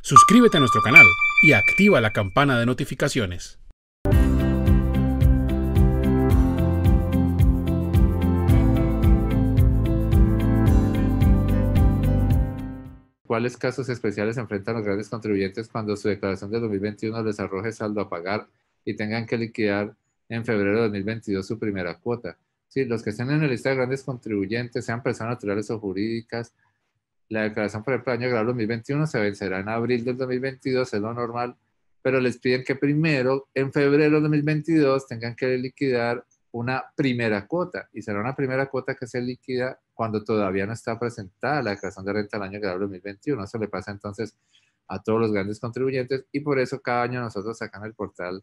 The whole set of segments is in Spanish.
Suscríbete a nuestro canal y activa la campana de notificaciones. ¿Cuáles casos especiales enfrentan los grandes contribuyentes cuando su declaración de 2021 les arroje saldo a pagar y tengan que liquidar en febrero de 2022 su primera cuota? Sí, los que estén en la lista de grandes contribuyentes, sean personas naturales o jurídicas, la declaración por el año grado 2021 se vencerá en abril del 2022, es lo normal, pero les piden que primero, en febrero del 2022, tengan que liquidar una primera cuota y será una primera cuota que se liquida cuando todavía no está presentada la declaración de renta del año grado 2021. Se le pasa entonces a todos los grandes contribuyentes y por eso cada año nosotros acá en el portal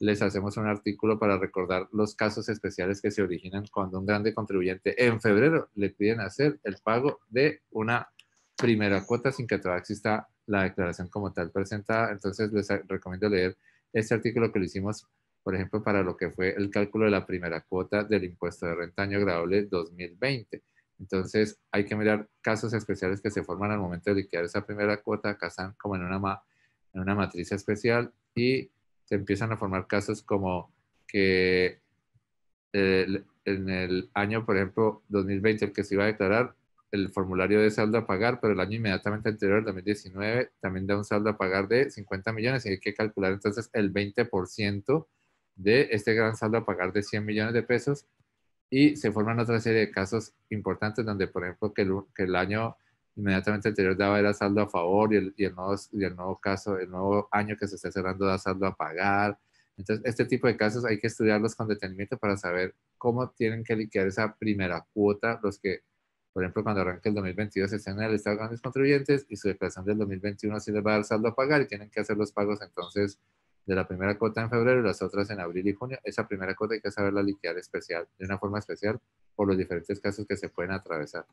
les hacemos un artículo para recordar los casos especiales que se originan cuando un grande contribuyente en febrero le piden hacer el pago de una primera cuota sin que todavía exista la declaración como tal presentada. Entonces les recomiendo leer este artículo que lo hicimos, por ejemplo, para lo que fue el cálculo de la primera cuota del impuesto de renta año agradable 2020. Entonces hay que mirar casos especiales que se forman al momento de liquidar esa primera cuota, casan están como en una, en una matriz especial y se empiezan a formar casos como que eh, en el año, por ejemplo, 2020, el que se iba a declarar, el formulario de saldo a pagar, pero el año inmediatamente anterior, el 2019, también da un saldo a pagar de 50 millones y hay que calcular entonces el 20% de este gran saldo a pagar de 100 millones de pesos y se forman otra serie de casos importantes donde, por ejemplo, que el, que el año inmediatamente anterior daba era saldo a favor y el, y el, nuevo, y el nuevo caso, el nuevo año que se está cerrando da saldo a pagar. Entonces, este tipo de casos hay que estudiarlos con detenimiento para saber cómo tienen que liquidar esa primera cuota los que por ejemplo, cuando arranque el 2022 en el Estado de grandes contribuyentes y su declaración del 2021 sí le va a dar saldo a pagar y tienen que hacer los pagos entonces de la primera cuota en febrero y las otras en abril y junio. Esa primera cuota hay que saberla liquidar especial, de una forma especial por los diferentes casos que se pueden atravesar.